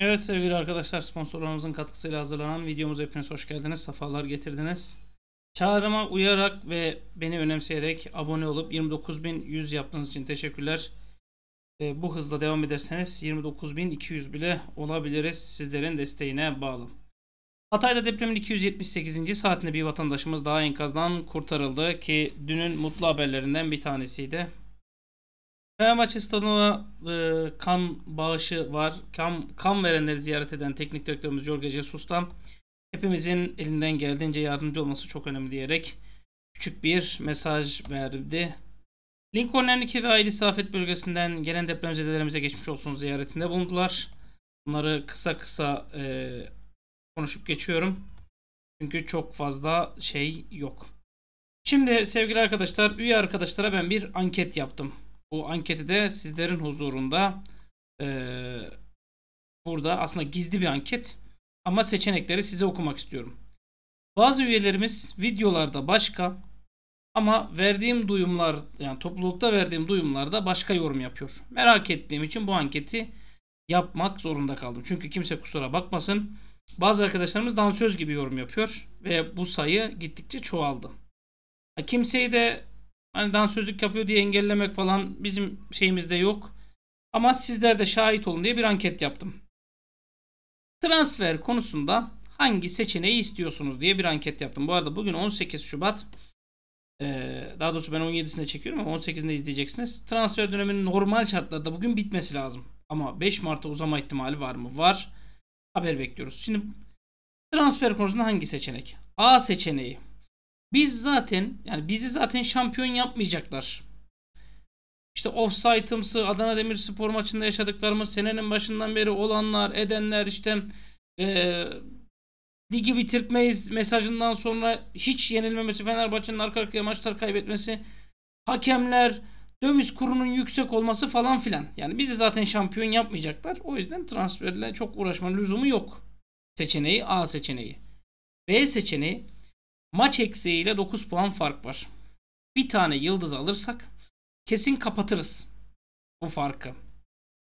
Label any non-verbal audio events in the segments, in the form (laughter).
Evet sevgili arkadaşlar sponsorlarımızın katkısıyla hazırlanan videomuza hepiniz hoş geldiniz. Safalar getirdiniz. Çağrıma uyarak ve beni önemseyerek abone olup 29.100 yaptığınız için teşekkürler. E, bu hızla devam ederseniz 29.200 bile olabiliriz sizlerin desteğine bağlı. Hatay'da depremin 278. saatinde bir vatandaşımız daha enkazdan kurtarıldı ki dünün mutlu haberlerinden bir tanesiydi. Fenerbahçe e, kan bağışı var. Kan, kan verenleri ziyaret eden teknik direktörümüz Jorge Jesus'tan hepimizin elinden geldiğince yardımcı olması çok önemli diyerek küçük bir mesaj verdi. Lincoln Ernike ve ailesi afet bölgesinden gelen depremzedelerimize geçmiş olsun ziyaretinde bulundular. Bunları kısa kısa e, konuşup geçiyorum. Çünkü çok fazla şey yok. Şimdi sevgili arkadaşlar, üye arkadaşlara ben bir anket yaptım. Bu anketi de sizlerin huzurunda e, burada aslında gizli bir anket ama seçenekleri size okumak istiyorum. Bazı üyelerimiz videolarda başka ama verdiğim duyumlar yani toplulukta verdiğim duyumlarda başka yorum yapıyor. Merak ettiğim için bu anketi yapmak zorunda kaldım. Çünkü kimse kusura bakmasın. Bazı arkadaşlarımız dansöz gibi yorum yapıyor ve bu sayı gittikçe çoğaldı. Kimseyi de Hani dansözlük yapıyor diye engellemek falan bizim şeyimizde yok. Ama sizler de şahit olun diye bir anket yaptım. Transfer konusunda hangi seçeneği istiyorsunuz diye bir anket yaptım. Bu arada bugün 18 Şubat. Ee, daha doğrusu ben 17'sinde çekiyorum ama 18'inde izleyeceksiniz. Transfer döneminin normal şartlarda bugün bitmesi lazım. Ama 5 Mart'a uzama ihtimali var mı? Var. Haber bekliyoruz. Şimdi transfer konusunda hangi seçenek? A seçeneği. Biz zaten yani bizi zaten şampiyon yapmayacaklar. İşte offside'ımsı Adana Demirspor maçında yaşadıklarımız senenin başından beri olanlar, edenler işte ee, ligi bitirtmeyiz mesajından sonra hiç yenilmemesi Fenerbahçe'nin arka arkaya maçlar kaybetmesi hakemler döviz kurunun yüksek olması falan filan. Yani bizi zaten şampiyon yapmayacaklar. O yüzden transferle çok uğraşma lüzumu yok. Seçeneği A seçeneği. B seçeneği Maç eksiğiyle 9 puan fark var. Bir tane yıldız alırsak kesin kapatırız bu farkı.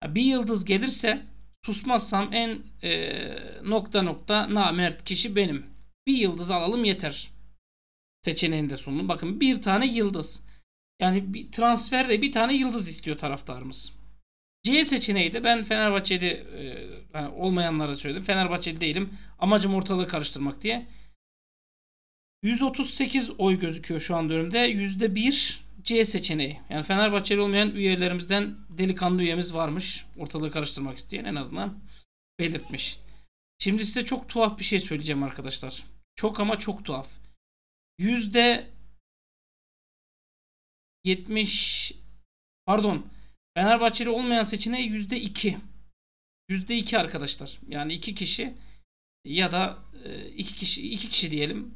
Bir yıldız gelirse susmazsam en e, nokta nokta namert kişi benim. Bir yıldız alalım yeter. Seçeneğini de sundum. Bakın bir tane yıldız. Yani bir transferde bir tane yıldız istiyor taraftarımız. C seçeneği de ben Fenerbahçeli e, olmayanlara söyledim. Fenerbahçeli değilim. Amacım ortalığı karıştırmak diye. 138 oy gözüküyor şu anda önümde. %1 C seçeneği. Yani Fenerbahçeli olmayan üyelerimizden delikanlı üyemiz varmış. Ortalığı karıştırmak isteyen en azından belirtmiş. Şimdi size çok tuhaf bir şey söyleyeceğim arkadaşlar. Çok ama çok tuhaf. Yüzde 70 pardon Fenerbahçeli olmayan seçeneği yüzde 2. Yüzde 2 arkadaşlar. Yani iki kişi ya da e, iki kişi iki kişi diyelim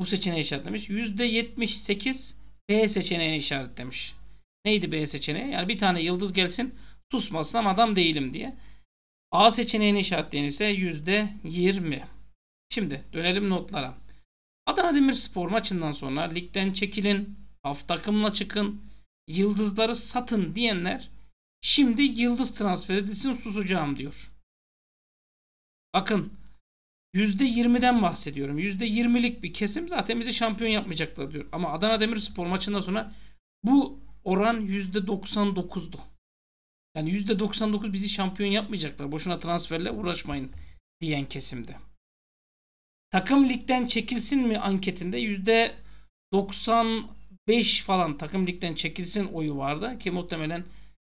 bu seçeneği işaretlemiş. %78 B seçeneğini işaretlemiş. Neydi B seçeneği? Yani bir tane yıldız gelsin susmazsam adam değilim diye. A seçeneğini işaretleyen ise %20. Şimdi dönelim notlara. Adana Demirspor maçından sonra ligden çekilin, haf takımla çıkın, yıldızları satın diyenler şimdi yıldız transfer edilsin susacağım diyor. Bakın %20'den bahsediyorum. %20'lik bir kesim zaten bizi şampiyon yapmayacaklar diyor. Ama Adana Demirspor maçından sonra bu oran %99'du. Yani %99 bizi şampiyon yapmayacaklar. Boşuna transferle uğraşmayın diyen kesimde. Takım ligden çekilsin mi anketinde %95 falan takım ligden çekilsin oyu vardı. Ki muhtemelen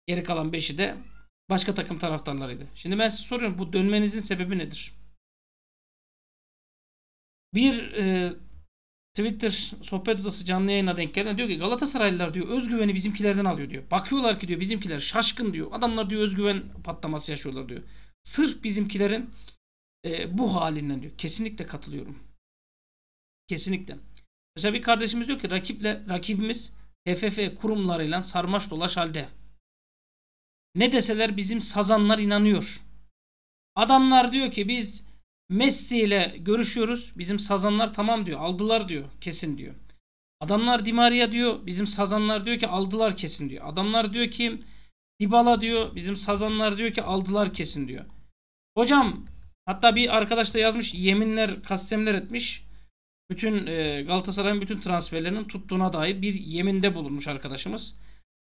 geri kalan 5'i de başka takım taraftarlarıydı. Şimdi ben size soruyorum bu dönmenizin sebebi nedir? bir e, Twitter sohbet odası canlı yayına denk geldi. Diyor ki Galatasaraylılar diyor özgüveni bizimkilerden alıyor diyor. Bakıyorlar ki diyor bizimkiler şaşkın diyor. Adamlar diyor özgüven patlaması yaşıyorlar diyor. Sırf bizimkilerin e, bu halinden diyor. Kesinlikle katılıyorum. Kesinlikle. Mesela bir kardeşimiz diyor ki rakiple rakibimiz TFF kurumlarıyla sarmaş dolaş halde. Ne deseler bizim sazanlar inanıyor. Adamlar diyor ki biz Messi ile görüşüyoruz. Bizim sazanlar tamam diyor. Aldılar diyor. Kesin diyor. Adamlar Di Maria diyor. Bizim sazanlar diyor ki aldılar kesin diyor. Adamlar diyor ki Dybala diyor. Bizim sazanlar diyor ki aldılar kesin diyor. Hocam hatta bir arkadaş da yazmış yeminler kastemler etmiş. Bütün e, Galatasaray'ın bütün transferlerinin tuttuğuna dair bir yeminde bulunmuş arkadaşımız.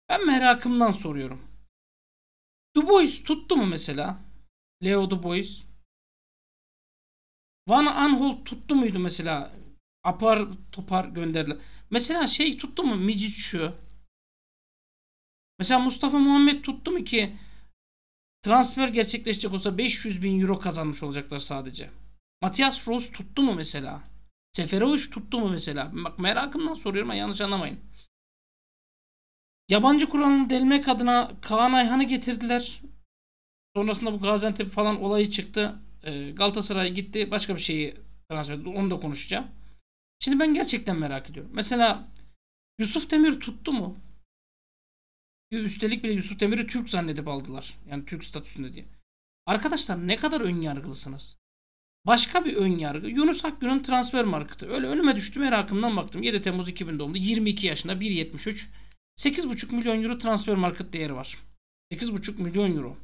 Ben merakımdan soruyorum. Dubois tuttu mu mesela? Leo Dubois. Van Anholt tuttu muydu mesela? Apar topar gönderdiler. Mesela şey tuttu mu Micic şu? Mesela Mustafa Muhammed tuttu mu ki transfer gerçekleşecek olsa 500 bin euro kazanmış olacaklar sadece. Matias Ross tuttu mu mesela? Seferovic tuttu mu mesela? Bak merakımdan soruyorum ama yanlış anlamayın. Yabancı kuralını delmek adına Kaan Ayhan'ı getirdiler. Sonrasında bu Gaziantep falan olayı çıktı. Ee, Galatasaray gitti başka bir şeyi transfer etti. Onu da konuşacağım. Şimdi ben gerçekten merak ediyorum. Mesela Yusuf Demir tuttu mu? Üstelik bile Yusuf Demir'i Türk zannedip aldılar. Yani Türk statüsünde diye. Arkadaşlar ne kadar ön yargılısınız? Başka bir ön yargı. Yunus Akgün'ün transfer marketi. Öyle önüme düştü merakımdan baktım. 7 Temmuz 2000 doğumlu. 22 yaşında 1.73. 8,5 milyon euro transfer market değeri var. 8,5 milyon euro.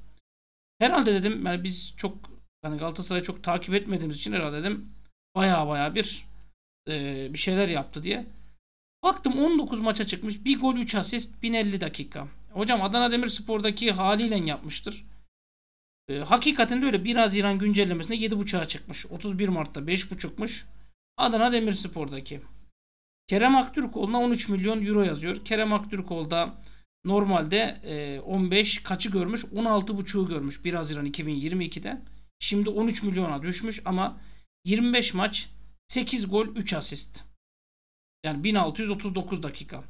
Herhalde dedim yani biz çok yani Galatasaray çok takip etmediğimiz için herhalde dedim baya baya bir e, bir şeyler yaptı diye. Baktım 19 maça çıkmış. Bir gol 3 asist 1050 dakika. Hocam Adana Demirspor'daki haliyle yapmıştır. E, hakikaten de öyle 1 Haziran güncellemesinde 7.5'a çıkmış. 31 Mart'ta buçukmuş Adana Demirspor'daki. Kerem Aktürkoğlu'na 13 milyon euro yazıyor. Kerem Aktürkoğlu da normalde e, 15 kaçı görmüş? 16 buçuğu görmüş 1 Haziran 2022'de. Şimdi 13 milyona düşmüş ama 25 maç 8 gol 3 asist. Yani 1639 dakika.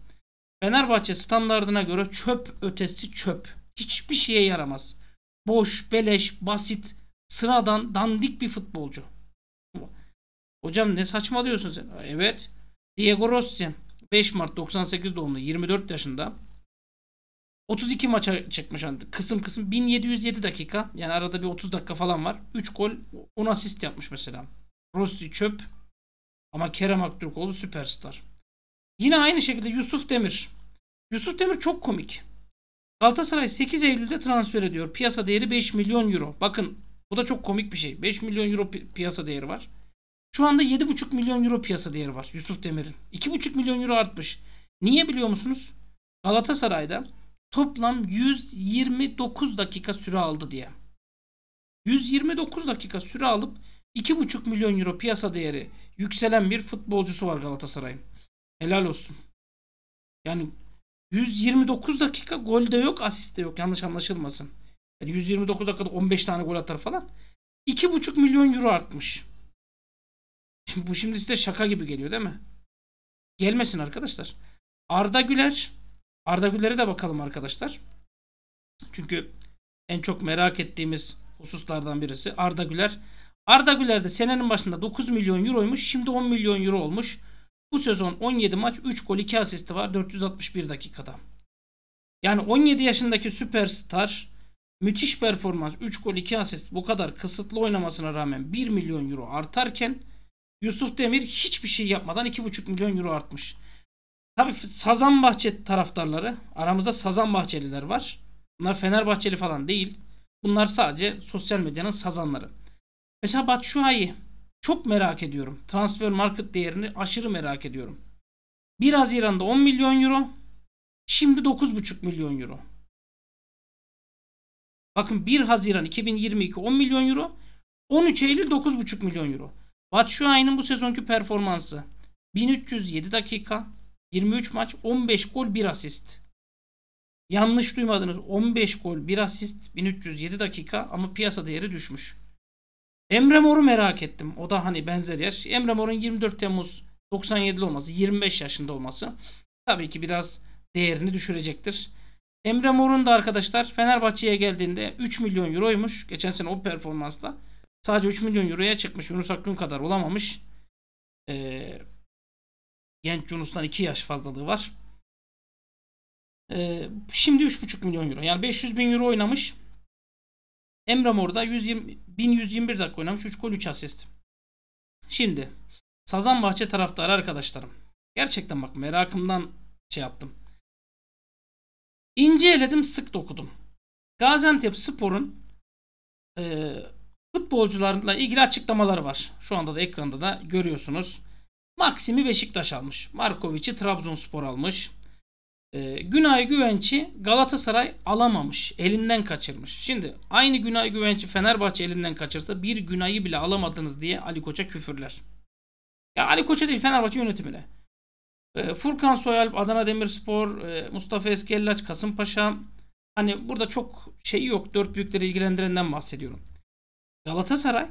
Fenerbahçe standartına göre çöp ötesi çöp. Hiçbir şeye yaramaz. Boş, beleş, basit, sıradan, dandik bir futbolcu. Hocam ne saçmalıyorsun sen? Evet. Diego Rossi 5 Mart 98 doğumlu 24 yaşında. 32 maça çıkmış kısım kısım 1707 dakika yani arada bir 30 dakika falan var. 3 gol 10 asist yapmış mesela. Rossi çöp ama Kerem Aktürkoğlu süperstar. Yine aynı şekilde Yusuf Demir. Yusuf Demir çok komik. Galatasaray 8 Eylül'de transfer ediyor. Piyasa değeri 5 milyon euro. Bakın bu da çok komik bir şey. 5 milyon euro pi- piyasa değeri var. Şu anda 7,5 milyon euro piyasa değeri var Yusuf Demir'in. 2,5 milyon euro artmış. Niye biliyor musunuz? Galatasaray'da toplam 129 dakika süre aldı diye. 129 dakika süre alıp 2,5 milyon euro piyasa değeri yükselen bir futbolcusu var Galatasaray'ın. Helal olsun. Yani 129 dakika gol de yok, asist de yok. Yanlış anlaşılmasın. Yani 129 dakikada 15 tane gol atar falan. 2,5 milyon euro artmış. Şimdi bu şimdi size şaka gibi geliyor değil mi? Gelmesin arkadaşlar. Arda Güler Arda Güler'e de bakalım arkadaşlar. Çünkü en çok merak ettiğimiz hususlardan birisi Arda Güler. Arda Güler de senenin başında 9 milyon euroymuş. Şimdi 10 milyon euro olmuş. Bu sezon 17 maç 3 gol 2 asisti var 461 dakikada. Yani 17 yaşındaki süperstar müthiş performans 3 gol 2 asist bu kadar kısıtlı oynamasına rağmen 1 milyon euro artarken Yusuf Demir hiçbir şey yapmadan 2,5 milyon euro artmış. Tabi Bahçe taraftarları aramızda Sazan Bahçeli'ler var. Bunlar Fenerbahçeli falan değil. Bunlar sadece sosyal medyanın sazanları. Mesela Batshuayi çok merak ediyorum. Transfer market değerini aşırı merak ediyorum. 1 Haziran'da 10 milyon euro. Şimdi 9,5 milyon euro. Bakın 1 Haziran 2022 10 milyon euro. 13 Eylül 9,5 milyon euro. Batshuayi'nin bu sezonki performansı 1307 dakika, 23 maç 15 gol 1 asist. Yanlış duymadınız. 15 gol 1 asist 1307 dakika ama piyasa değeri düşmüş. Emre Mor'u merak ettim. O da hani benzer yer. Emre Mor'un 24 Temmuz 97'li olması, 25 yaşında olması tabii ki biraz değerini düşürecektir. Emre Mor'un da arkadaşlar Fenerbahçe'ye geldiğinde 3 milyon euroymuş. Geçen sene o performansta sadece 3 milyon euroya çıkmış. Yunus Akgün kadar olamamış. Ee, Genç Yunus'tan 2 yaş fazlalığı var. Ee, şimdi 3,5 milyon euro. Yani 500 bin euro oynamış. Emre Mor da 120, 1121 dakika oynamış. 3 gol 3 asist. Şimdi Sazan Bahçe taraftarı arkadaşlarım. Gerçekten bak merakımdan şey yaptım. İnceledim, sık dokudum. Gaziantep Spor'un e, futbolcularla ilgili açıklamaları var. Şu anda da ekranda da görüyorsunuz. Maksim'i Beşiktaş almış. Markoviç'i Trabzonspor almış. E, Günay Güvenç'i Galatasaray alamamış. Elinden kaçırmış. Şimdi aynı Günay Güvenç'i Fenerbahçe elinden kaçırsa bir Günay'ı bile alamadınız diye Ali Koç'a küfürler. Ya Ali Koç'a değil Fenerbahçe yönetimine. E, Furkan Soyalp, Adana Demirspor, e, Mustafa Eskellaç, Kasımpaşa. Hani burada çok şey yok. Dört büyükleri ilgilendirenden bahsediyorum. Galatasaray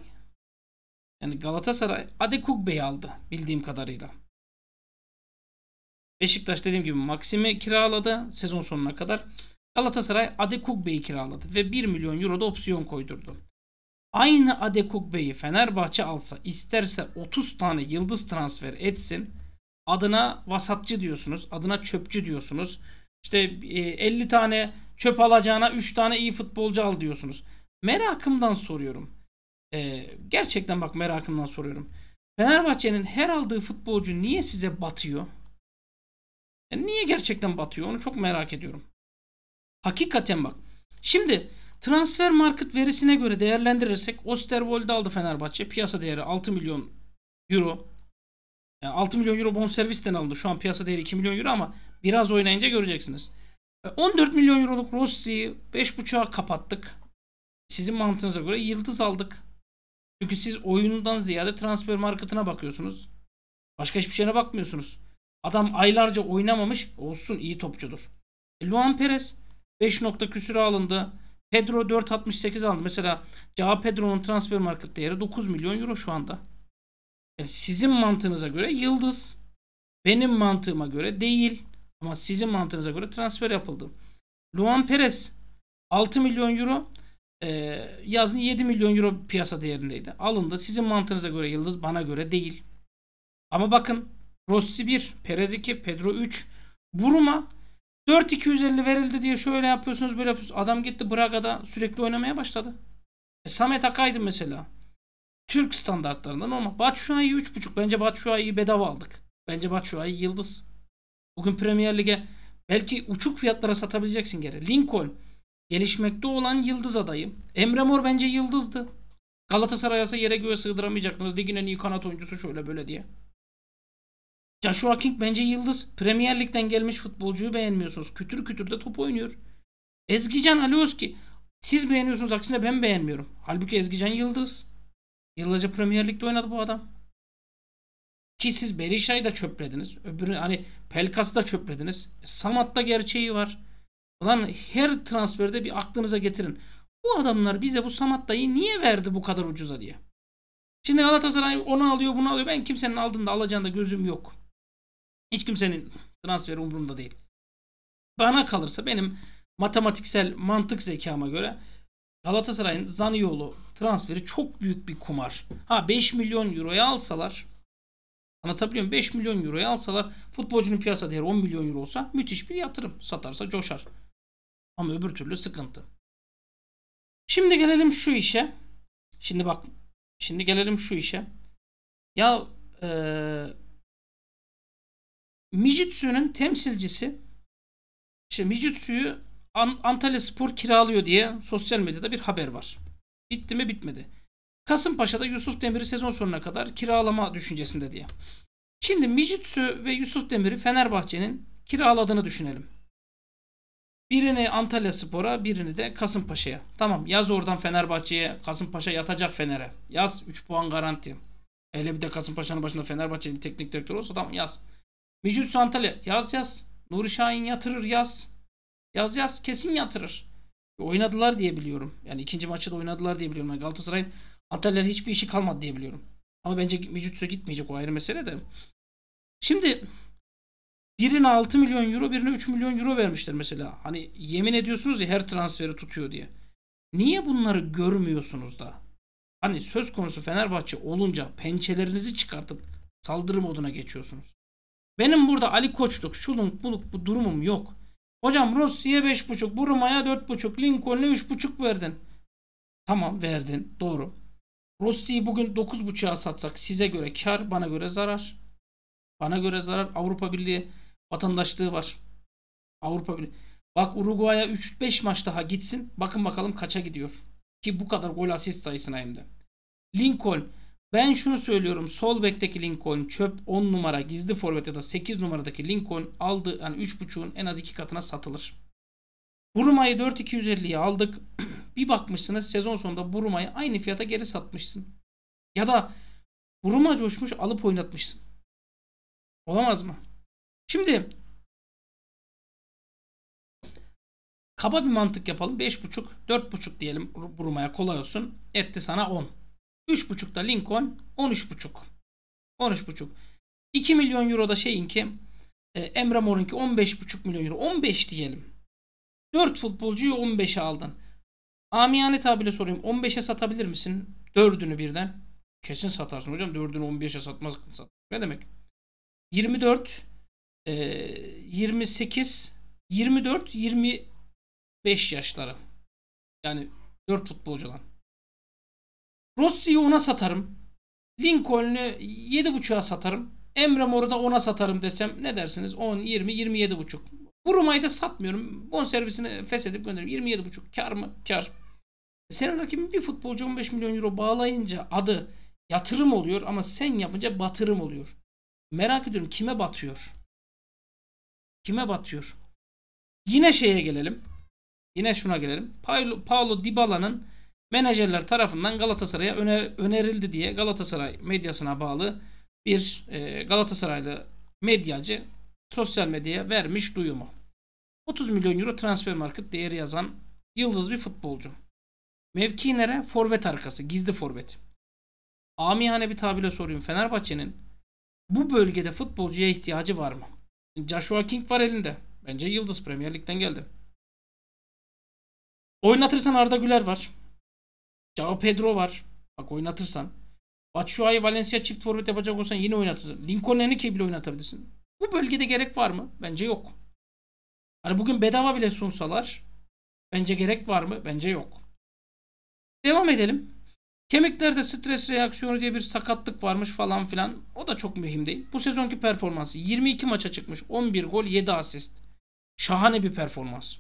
yani Galatasaray Adekugbe'yi aldı bildiğim kadarıyla. Beşiktaş dediğim gibi Maxim'i kiraladı sezon sonuna kadar. Galatasaray Adekugbe'yi kiraladı ve 1 milyon euro da opsiyon koydurdu. Aynı Adekugbe'yi Fenerbahçe alsa isterse 30 tane yıldız transfer etsin. Adına vasatçı diyorsunuz, adına çöpçü diyorsunuz. İşte 50 e, tane çöp alacağına 3 tane iyi futbolcu al diyorsunuz. Merakımdan soruyorum. E, gerçekten bak merakımdan soruyorum. Fenerbahçe'nin her aldığı futbolcu niye size batıyor? Yani e, niye gerçekten batıyor? Onu çok merak ediyorum. Hakikaten bak. Şimdi transfer market verisine göre değerlendirirsek Osterwold'u aldı Fenerbahçe. Piyasa değeri 6 milyon euro. Yani 6 milyon euro bonservisten alındı. Şu an piyasa değeri 2 milyon euro ama biraz oynayınca göreceksiniz. 14 e, milyon euroluk Rossi'yi 5.5'a kapattık. Sizin mantığınıza göre yıldız aldık. Çünkü siz oyundan ziyade transfer marketine bakıyorsunuz. Başka hiçbir şeye bakmıyorsunuz. Adam aylarca oynamamış olsun iyi topçudur. E, Luan Perez 5 nokta küsüre alındı. Pedro 4.68 aldı. Mesela Cao Pedro'nun transfer market değeri 9 milyon euro şu anda. Yani e, sizin mantığınıza göre yıldız. Benim mantığıma göre değil. Ama sizin mantığınıza göre transfer yapıldı. Luan Perez 6 milyon euro e, yazın 7 milyon euro piyasa değerindeydi. Alındı. Sizin mantığınıza göre Yıldız bana göre değil. Ama bakın Rossi 1, Perez 2, Pedro 3, Buruma 4-250 verildi diye şöyle yapıyorsunuz böyle yapıyorsunuz. Adam gitti Braga'da sürekli oynamaya başladı. E, Samet Akaydın mesela. Türk standartlarında normal. Batshuayi 3.5. Bence Batshuayi'yi bedava aldık. Bence Batshuayi yıldız. Bugün Premier Lig'e belki uçuk fiyatlara satabileceksin geri. Lincoln Gelişmekte olan yıldız adayı. Emre Mor bence yıldızdı. Galatasaray'a yere göğe sığdıramayacaktınız. Ligin en iyi kanat oyuncusu şöyle böyle diye. Joshua King bence yıldız. Premier Lig'den gelmiş futbolcuyu beğenmiyorsunuz. Kütür kütür de top oynuyor. Ezgican Alioski. Siz beğeniyorsunuz aksine ben beğenmiyorum. Halbuki Ezgican yıldız. Yıllarca Premier Lig'de oynadı bu adam. Ki siz Berisha'yı da çöplediniz. Öbürü hani Pelkas'ı da çöplediniz. E, Samat'ta gerçeği var. Ulan her transferde bir aklınıza getirin. Bu adamlar bize bu Samat niye verdi bu kadar ucuza diye. Şimdi Galatasaray onu alıyor bunu alıyor. Ben kimsenin aldığında alacağında gözüm yok. Hiç kimsenin transferi umurumda değil. Bana kalırsa benim matematiksel mantık zekama göre Galatasaray'ın Zaniolo transferi çok büyük bir kumar. Ha 5 milyon euroya alsalar anlatabiliyor muyum? 5 milyon euroya alsalar futbolcunun piyasa değeri 10 milyon euro olsa müthiş bir yatırım. Satarsa coşar. Ama öbür türlü sıkıntı. Şimdi gelelim şu işe. Şimdi bak. Şimdi gelelim şu işe. Ya e, Mijitsu'nun temsilcisi işte Mijitsu'yu Antalya Spor kiralıyor diye sosyal medyada bir haber var. Bitti mi bitmedi. Kasımpaşa'da Yusuf Demir'i sezon sonuna kadar kiralama düşüncesinde diye. Şimdi Mijitsu ve Yusuf Demir'i Fenerbahçe'nin kiraladığını düşünelim. Birini Antalya Spor'a birini de Kasımpaşa'ya. Tamam yaz oradan Fenerbahçe'ye. Kasımpaşa yatacak Fener'e. Yaz 3 puan garanti. Hele bir de Kasımpaşa'nın başında Fenerbahçe'nin teknik direktörü olsa tamam yaz. Mijutsu Antalya yaz yaz. Nuri Şahin yatırır yaz. Yaz yaz kesin yatırır. Oynadılar diye biliyorum. Yani ikinci maçı da oynadılar diye biliyorum. Yani Galatasaray'ın Antalya'nın hiçbir işi kalmadı diye biliyorum. Ama bence Mijutsu gitmeyecek o ayrı mesele de. Şimdi Birine 6 milyon euro, birine 3 milyon euro vermiştir mesela. Hani yemin ediyorsunuz ya her transferi tutuyor diye. Niye bunları görmüyorsunuz da? Hani söz konusu Fenerbahçe olunca pençelerinizi çıkartıp saldırı moduna geçiyorsunuz. Benim burada Ali Koçluk, şuluk buluk bu durumum yok. Hocam Rossi'ye 5.5, Buruma'ya 4.5, Lincoln'e 3.5 verdin. Tamam verdin doğru. Rossi'yi bugün 9.5'a satsak size göre kar, bana göre zarar. Bana göre zarar. Avrupa Birliği vatandaşlığı var. Avrupa Birliği. Bak Uruguay'a 3-5 maç daha gitsin. Bakın bakalım kaça gidiyor. Ki bu kadar gol asist sayısına hem de. Lincoln. Ben şunu söylüyorum. Sol bekteki Lincoln çöp 10 numara gizli forvet ya da 8 numaradaki Lincoln aldı. Yani 3.5'un en az 2 katına satılır. Buruma'yı 4.250'ye aldık. (clears throat) bir bakmışsınız sezon sonunda Buruma'yı aynı fiyata geri satmışsın. Ya da Buruma coşmuş alıp oynatmışsın. Olamaz mı? Şimdi kaba bir mantık yapalım. 5.5, 4.5 diyelim vurmaya kolay olsun. Etti sana 10. 3.5'da Lincoln 13.5. 13.5. 2 milyon euro da şeyinki e, Emre Mor'unki 15.5 milyon euro. 15 diyelim. 4 futbolcuyu 15'e aldın. Amiyane tabiyle sorayım. 15'e satabilir misin? 4'ünü birden. Kesin satarsın hocam. 4'ünü 15'e satmaz. Ne demek? 24 28, 24, 25 yaşları. Yani 4 futbolcudan. Rossi'yi 10'a satarım. Lincoln'ü 7.5'a satarım. Emre Mor'u da 10'a satarım desem ne dersiniz? 10, 20, 27.5. Buruma'yı da satmıyorum. Bon servisini feshedip gönderiyorum. 27.5 kar mı? Kar. Senin rakibin bir futbolcu 15 milyon euro bağlayınca adı yatırım oluyor ama sen yapınca batırım oluyor. Merak ediyorum kime batıyor? Kime batıyor? Yine şeye gelelim. Yine şuna gelelim. Paulo, Paulo Dybala'nın menajerler tarafından Galatasaray'a öne, önerildi diye Galatasaray medyasına bağlı bir e, Galatasaraylı medyacı sosyal medyaya vermiş duyumu. 30 milyon euro transfer market değeri yazan yıldız bir futbolcu. Mevki nere? Forvet arkası. Gizli forvet. Amiyane bir tabirle sorayım. Fenerbahçe'nin bu bölgede futbolcuya ihtiyacı var mı? Joshua King var elinde. Bence Yıldız Premier Lig'den geldi. Oynatırsan Arda Güler var. Cao Pedro var. Bak oynatırsan. Batshuayi Valencia çift forvet yapacak olsan yine oynatırsın. Lincoln Enrique bile oynatabilirsin. Bu bölgede gerek var mı? Bence yok. Hani bugün bedava bile sunsalar bence gerek var mı? Bence yok. Devam edelim. Kemiklerde stres reaksiyonu diye bir sakatlık varmış falan filan. O da çok mühim değil. Bu sezonki performansı 22 maça çıkmış. 11 gol 7 asist. Şahane bir performans.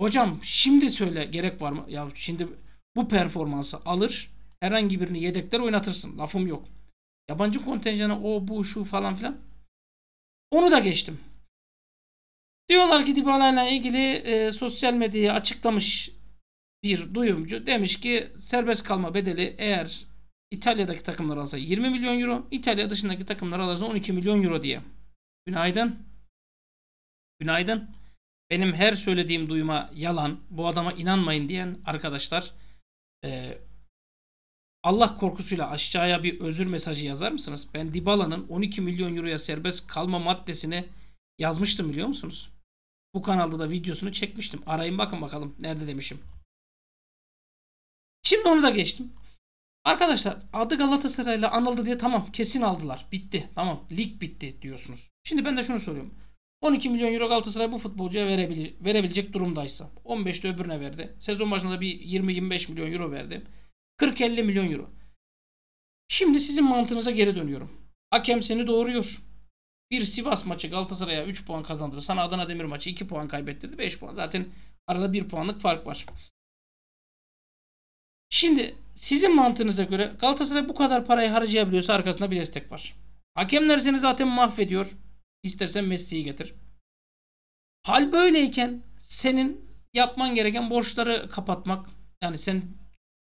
Hocam şimdi söyle gerek var mı? Ya şimdi bu performansı alır herhangi birini yedekler oynatırsın. Lafım yok. Yabancı kontenjanı o bu şu falan filan. Onu da geçtim. Diyorlar ki Dybala ile ilgili e, sosyal medyaya açıklamış bir duyumcu demiş ki serbest kalma bedeli eğer İtalya'daki takımlar alsa 20 milyon euro, İtalya dışındaki takımlar alırsa 12 milyon euro diye. Günaydın. Günaydın. Benim her söylediğim duyuma yalan, bu adama inanmayın diyen arkadaşlar e, Allah korkusuyla aşağıya bir özür mesajı yazar mısınız? Ben Dybala'nın 12 milyon euroya serbest kalma maddesini yazmıştım biliyor musunuz? Bu kanalda da videosunu çekmiştim. Arayın bakın bakalım nerede demişim. Şimdi onu da geçtim. Arkadaşlar adı Galatasaray'la anıldı diye tamam kesin aldılar. Bitti. Tamam lig bitti diyorsunuz. Şimdi ben de şunu soruyorum. 12 milyon euro Galatasaray bu futbolcuya verebilir, verebilecek durumdaysa. 15'te öbürüne verdi. Sezon başında bir 20-25 milyon euro verdi. 40-50 milyon euro. Şimdi sizin mantığınıza geri dönüyorum. Hakem seni doğuruyor. Bir Sivas maçı Galatasaray'a 3 puan kazandırdı. Sana Adana Demir maçı 2 puan kaybettirdi. 5 puan. Zaten arada 1 puanlık fark var. Şimdi sizin mantığınıza göre Galatasaray bu kadar parayı harcayabiliyorsa arkasında bir destek var. Hakemler seni zaten mahvediyor. İstersen Messi'yi getir. Hal böyleyken senin yapman gereken borçları kapatmak. Yani sen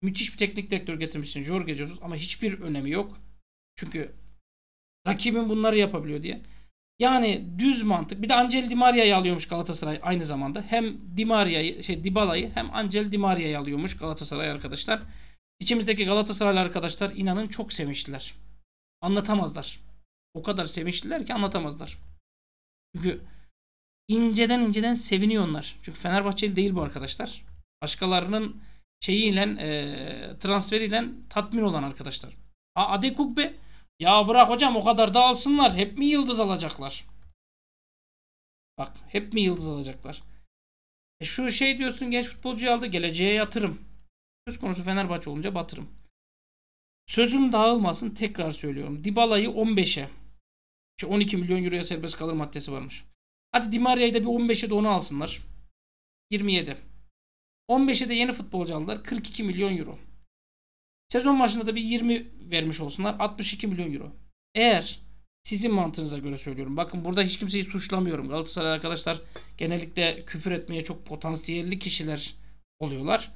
müthiş bir teknik direktör getirmişsin Jorge Jesus ama hiçbir önemi yok. Çünkü rakibin bunları yapabiliyor diye. Yani düz mantık. Bir de Angel Di Maria'yı alıyormuş Galatasaray aynı zamanda. Hem Di Maria'yı şey Dybala'yı hem Angel Di Maria'yı alıyormuş Galatasaray arkadaşlar. İçimizdeki Galatasaraylı arkadaşlar inanın çok sevinçliler. Anlatamazlar. O kadar sevinçliler ki anlatamazlar. Çünkü inceden inceden seviniyorlar. Çünkü Fenerbahçeli değil bu arkadaşlar. Başkalarının şeyiyle e, transferiyle tatmin olan arkadaşlar. A Adekugbe ya bırak hocam o kadar da alsınlar. Hep mi yıldız alacaklar? Bak hep mi yıldız alacaklar? E şu şey diyorsun genç futbolcuyu aldı geleceğe yatırım. Söz konusu Fenerbahçe olunca batırım. Sözüm dağılmasın tekrar söylüyorum. Dibala'yı 15'e. İşte 12 milyon euroya serbest kalır maddesi varmış. Hadi Dimaria'yı da bir 15'e de onu alsınlar. 27. 15'e de yeni futbolcu aldılar. 42 milyon euro. Sezon başında da bir 20 vermiş olsunlar. 62 milyon euro. Eğer sizin mantığınıza göre söylüyorum. Bakın burada hiç kimseyi suçlamıyorum. Galatasaray arkadaşlar genellikle küfür etmeye çok potansiyelli kişiler oluyorlar.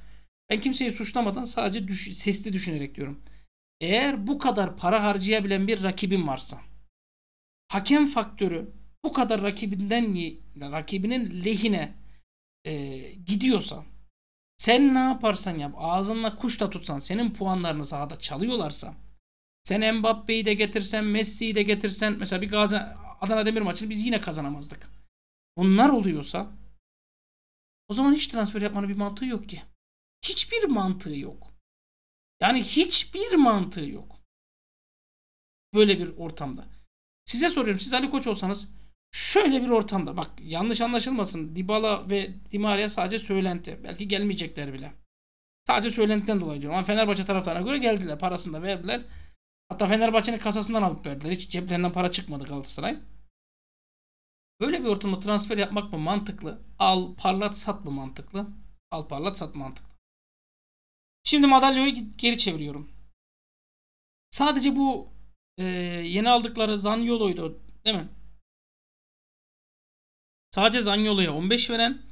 Ben kimseyi suçlamadan sadece düş sesli düşünerek diyorum. Eğer bu kadar para harcayabilen bir rakibin varsa hakem faktörü bu kadar rakibinden rakibinin lehine e, gidiyorsa sen ne yaparsan yap ağzınla kuş da tutsan senin puanlarını sahada çalıyorlarsa sen Mbappe'yi de getirsen Messi'yi de getirsen mesela bir Gazi Adana Demir maçını biz yine kazanamazdık. Bunlar oluyorsa o zaman hiç transfer yapmanın bir mantığı yok ki. Hiçbir mantığı yok. Yani hiçbir mantığı yok. Böyle bir ortamda. Size soruyorum siz Ali Koç olsanız Şöyle bir ortamda bak yanlış anlaşılmasın Dybala ve DiMaria sadece söylenti. Belki gelmeyecekler bile. Sadece söylentiden dolayı diyorum. Ama Fenerbahçe taraftarına göre geldiler. Parasını da verdiler. Hatta Fenerbahçe'nin kasasından alıp verdiler. Hiç ceplerinden para çıkmadı Galatasaray. Böyle bir ortamda transfer yapmak mı mantıklı? Al, parlat, sat mı mantıklı? Al, parlat, sat mantıklı. Şimdi Madalyoyu geri çeviriyorum. Sadece bu e, yeni aldıkları Zanyolo'ydu değil mi? Sadece Zanyolu'ya 15 veren,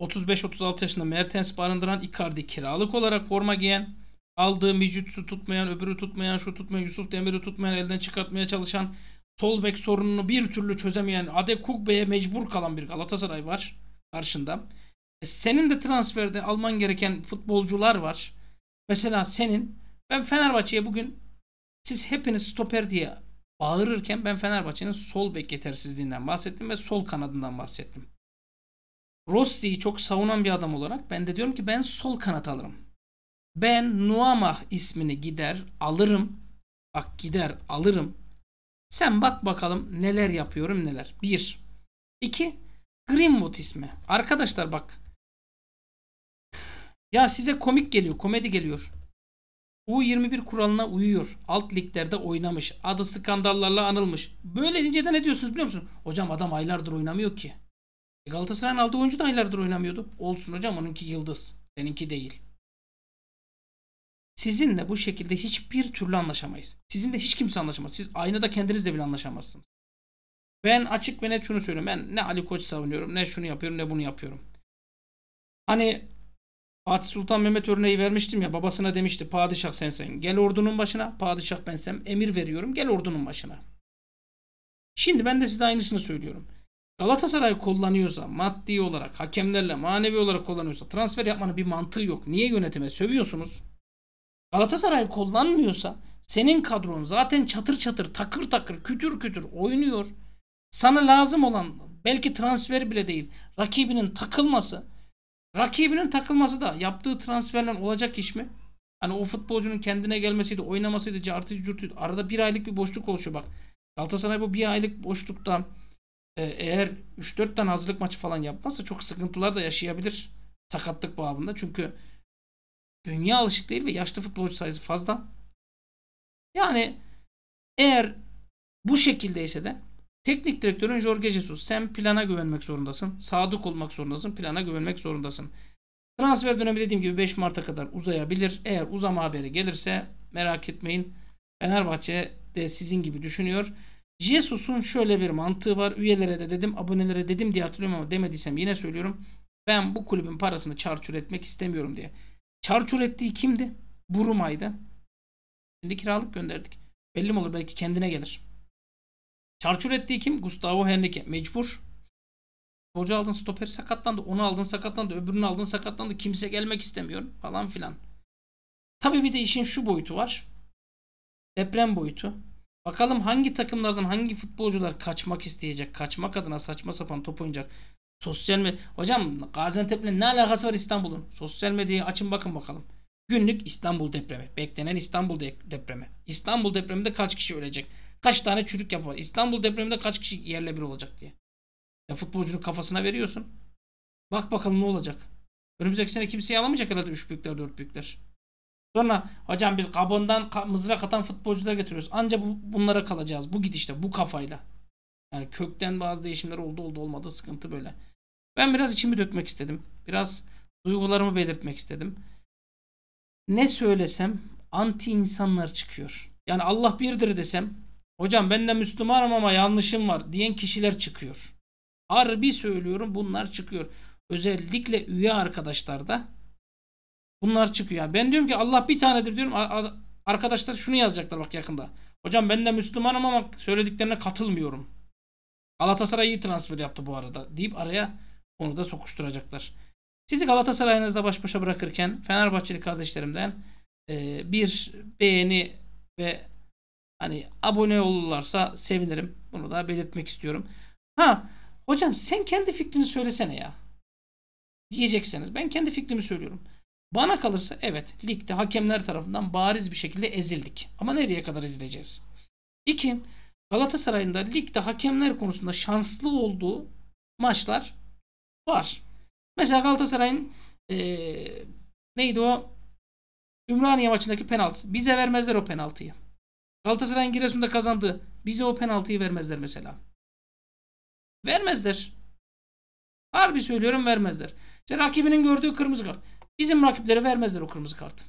35-36 yaşında Mertens barındıran Icardi kiralık olarak forma giyen, aldığı Mijutsu tutmayan, öbürü tutmayan, şu tutmayan, Yusuf Demir'i tutmayan, elden çıkartmaya çalışan, sol bek sorununu bir türlü çözemeyen, Ade Kugbe'ye mecbur kalan bir Galatasaray var karşında. E senin de transferde alman gereken futbolcular var. Mesela senin, ben Fenerbahçe'ye bugün siz hepiniz stoper diye bağırırken ben Fenerbahçe'nin sol bek yetersizliğinden bahsettim ve sol kanadından bahsettim. Rossi'yi çok savunan bir adam olarak ben de diyorum ki ben sol kanat alırım. Ben Nuamah ismini gider alırım. Bak gider alırım. Sen bak bakalım neler yapıyorum neler. Bir, 2. Greenwood ismi. Arkadaşlar bak. Ya size komik geliyor, komedi geliyor. U21 kuralına uyuyor. Alt liglerde oynamış. Adı skandallarla anılmış. Böyle deyince de ne diyorsunuz biliyor musun? Hocam adam aylardır oynamıyor ki. E, Galatasaray'ın aldığı oyuncu da aylardır oynamıyordu. Olsun hocam onunki yıldız. Seninki değil. Sizinle bu şekilde hiçbir türlü anlaşamayız. Sizinle hiç kimse anlaşamaz. Siz aynada kendinizle bile anlaşamazsınız. Ben açık ve net şunu söylüyorum. Ben ne Ali Koç savunuyorum, ne şunu yapıyorum, ne bunu yapıyorum. Hani Fatih Sultan Mehmet örneği vermiştim ya babasına demişti padişah sensen gel ordunun başına padişah bensem emir veriyorum gel ordunun başına. Şimdi ben de size aynısını söylüyorum. Galatasaray kullanıyorsa maddi olarak hakemlerle manevi olarak kullanıyorsa transfer yapmanın bir mantığı yok. Niye yönetime sövüyorsunuz? Galatasaray kullanmıyorsa senin kadron zaten çatır çatır takır takır kütür kütür oynuyor. Sana lazım olan belki transfer bile değil rakibinin takılması Rakibinin takılması da yaptığı transferler olacak iş mi? Hani o futbolcunun kendine gelmesiydi, oynamasıydı, cartıydı, curtuydu. Arada bir aylık bir boşluk oluşuyor bak. Galatasaray bu bir aylık boşlukta e, eğer 3-4 tane hazırlık maçı falan yapmazsa çok sıkıntılar da yaşayabilir. Sakatlık bağında. Çünkü dünya alışık değil ve yaşlı futbolcu sayısı fazla. Yani eğer bu şekildeyse de Teknik direktörün Jorge Jesus. Sen plana güvenmek zorundasın. Sadık olmak zorundasın. Plana güvenmek zorundasın. Transfer dönemi dediğim gibi 5 Mart'a kadar uzayabilir. Eğer uzama haberi gelirse merak etmeyin. Fenerbahçe de sizin gibi düşünüyor. Jesus'un şöyle bir mantığı var. Üyelere de dedim, abonelere dedim diye hatırlıyorum ama demediysem yine söylüyorum. Ben bu kulübün parasını çarçur etmek istemiyorum diye. Çarçur ettiği kimdi? Burumay'dı. Şimdi kiralık gönderdik. Belli mi olur belki kendine gelir. Çarçur ettiği kim? Gustavo Henrique. Mecbur. Hoca aldın stoperi sakatlandı. Onu aldın sakatlandı. Öbürünü aldın sakatlandı. Kimse gelmek istemiyor falan filan. Tabii bir de işin şu boyutu var. Deprem boyutu. Bakalım hangi takımlardan hangi futbolcular kaçmak isteyecek. Kaçmak adına saçma sapan top oynayacak. Sosyal medya. Hocam Gaziantep'le ne alakası var İstanbul'un? Sosyal medyayı açın bakın bakalım. Günlük İstanbul depremi. Beklenen İstanbul depremi. İstanbul depreminde kaç kişi ölecek? Kaç tane çürük yapar? var? İstanbul depreminde kaç kişi yerle bir olacak diye. Ya futbolcunun kafasına veriyorsun. Bak bakalım ne olacak. Önümüzdeki sene kimseyi alamayacak herhalde 3 büyükler 4 büyükler. Sonra hocam biz Gabon'dan mızrak atan futbolcular getiriyoruz. Anca bu, bunlara kalacağız. Bu gidişte bu kafayla. Yani kökten bazı değişimler oldu oldu olmadı sıkıntı böyle. Ben biraz içimi dökmek istedim. Biraz duygularımı belirtmek istedim. Ne söylesem anti insanlar çıkıyor. Yani Allah birdir desem Hocam ben de Müslümanım ama yanlışım var diyen kişiler çıkıyor. Harbi söylüyorum bunlar çıkıyor. Özellikle üye arkadaşlarda bunlar çıkıyor. Yani ben diyorum ki Allah bir tanedir diyorum. Arkadaşlar şunu yazacaklar bak yakında. Hocam ben de Müslümanım ama söylediklerine katılmıyorum. Galatasaray iyi transfer yaptı bu arada deyip araya onu da sokuşturacaklar. Sizi Galatasaray'ınızda baş başa bırakırken Fenerbahçeli kardeşlerimden bir beğeni ve Hani abone olurlarsa sevinirim. Bunu da belirtmek istiyorum. Ha hocam sen kendi fikrini söylesene ya. diyeceksiniz. ben kendi fikrimi söylüyorum. Bana kalırsa evet ligde hakemler tarafından bariz bir şekilde ezildik. Ama nereye kadar ezileceğiz? İki, Galatasaray'ın da ligde hakemler konusunda şanslı olduğu maçlar var. Mesela Galatasaray'ın ee, neydi o? Ümraniye maçındaki penaltı. Bize vermezler o penaltıyı. Galatasaray'ın Giresun'da kazandı. Bize o penaltıyı vermezler mesela. Vermezler. Harbi söylüyorum vermezler. İşte rakibinin gördüğü kırmızı kart. Bizim rakiplere vermezler o kırmızı kartı.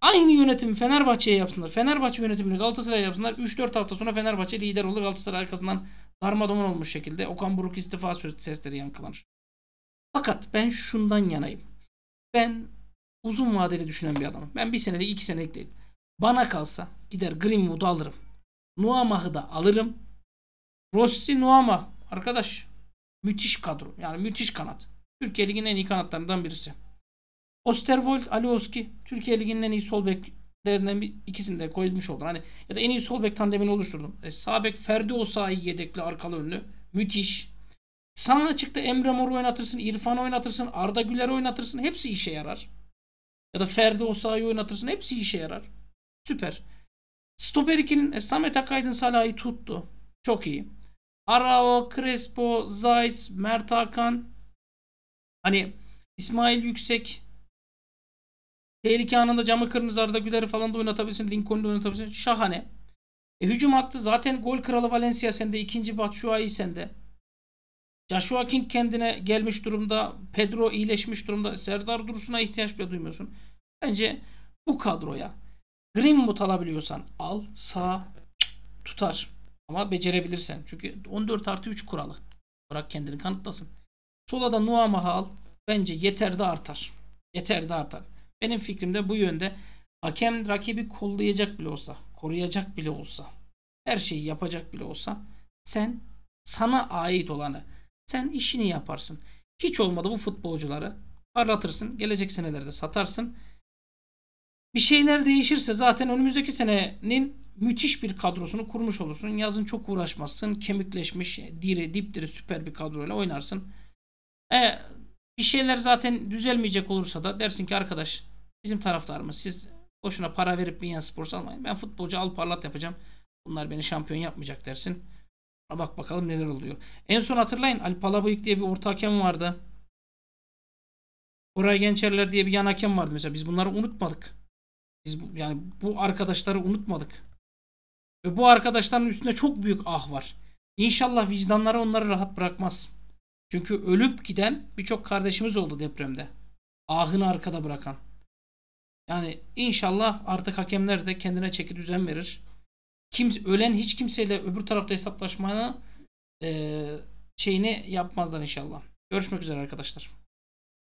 Aynı yönetimi Fenerbahçe'ye yapsınlar. Fenerbahçe yönetimini Galatasaray'a yapsınlar. 3-4 hafta sonra Fenerbahçe lider olur. Galatasaray arkasından darmadağın olmuş şekilde Okan Buruk istifa sesleri yankılanır. Fakat ben şundan yanayım. Ben uzun vadeli düşünen bir adamım. Ben bir senelik iki senelik değil. Bana kalsa gider Greenwood'u alırım. Nuamah'ı da alırım. Rossi Nuama arkadaş müthiş kadro. Yani müthiş kanat. Türkiye Ligi'nin en iyi kanatlarından birisi. Osterwold, Alioski Türkiye Ligi'nin en iyi sol beklerinden bir, ikisini de koymuş oldun. Hani ya da en iyi sol bek tandemini oluşturdum. E, sağ bek Ferdi Osayi yedekli arkalı önlü. Müthiş. Sana açıkta Emre Mor'u oynatırsın, İrfan oynatırsın, Arda Güler oynatırsın. Hepsi işe yarar. Ya da Ferdi Osayi oynatırsın. Hepsi işe yarar. Süper. Stoper 2'nin e, Samet Akaydın Salah'ı tuttu. Çok iyi. Arao, Crespo, Zayt, Mert Hakan. Hani İsmail Yüksek. Tehlike anında camı kırmızı Arda Güler'i falan da oynatabilirsin. Lincoln'u oynatabilirsin. Şahane. E, hücum attı. Zaten gol kralı Valencia sende. ikinci Batshuayi sende. Joshua King kendine gelmiş durumda. Pedro iyileşmiş durumda. Serdar Dursun'a ihtiyaç bile duymuyorsun. Bence bu kadroya Greenwood alabiliyorsan al. Sağ tutar. Ama becerebilirsen. Çünkü 14 artı 3 kuralı. bırak kendini kanıtlasın. Sola da Nuamah'ı al. Bence yeter de artar. Yeter de artar. Benim fikrimde bu yönde. Hakem rakibi kollayacak bile olsa, koruyacak bile olsa, her şeyi yapacak bile olsa sen sana ait olanı, sen işini yaparsın. Hiç olmadı bu futbolcuları parlatırsın. Gelecek senelerde satarsın. Bir şeyler değişirse zaten önümüzdeki senenin müthiş bir kadrosunu kurmuş olursun. Yazın çok uğraşmazsın. Kemikleşmiş, diri, dipdiri süper bir kadroyla oynarsın. E, bir şeyler zaten düzelmeyecek olursa da dersin ki arkadaş bizim taraftarımız siz boşuna para verip bir Minya Sports almayın. Ben futbolcu al parlat yapacağım. Bunlar beni şampiyon yapmayacak dersin. Ona bak bakalım neler oluyor. En son hatırlayın Ali Palabıyık diye bir orta hakem vardı. Oray Gençerler diye bir yan hakem vardı mesela. Biz bunları unutmadık. Biz bu, yani bu arkadaşları unutmadık. Ve bu arkadaşların üstünde çok büyük ah var. İnşallah vicdanları onları rahat bırakmaz. Çünkü ölüp giden birçok kardeşimiz oldu depremde. Ahını arkada bırakan. Yani inşallah artık hakemler de kendine çeki düzen verir. Kimse, ölen hiç kimseyle öbür tarafta hesaplaşmanı e, şeyini yapmazlar inşallah. Görüşmek üzere arkadaşlar.